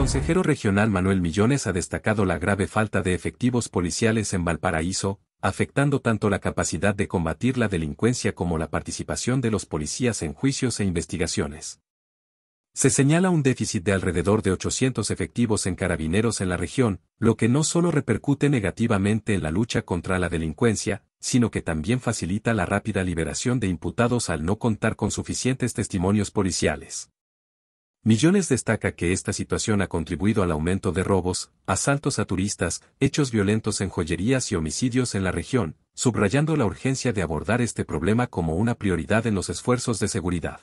consejero regional Manuel Millones ha destacado la grave falta de efectivos policiales en Valparaíso, afectando tanto la capacidad de combatir la delincuencia como la participación de los policías en juicios e investigaciones. Se señala un déficit de alrededor de 800 efectivos en carabineros en la región, lo que no solo repercute negativamente en la lucha contra la delincuencia, sino que también facilita la rápida liberación de imputados al no contar con suficientes testimonios policiales. Millones destaca que esta situación ha contribuido al aumento de robos, asaltos a turistas, hechos violentos en joyerías y homicidios en la región, subrayando la urgencia de abordar este problema como una prioridad en los esfuerzos de seguridad.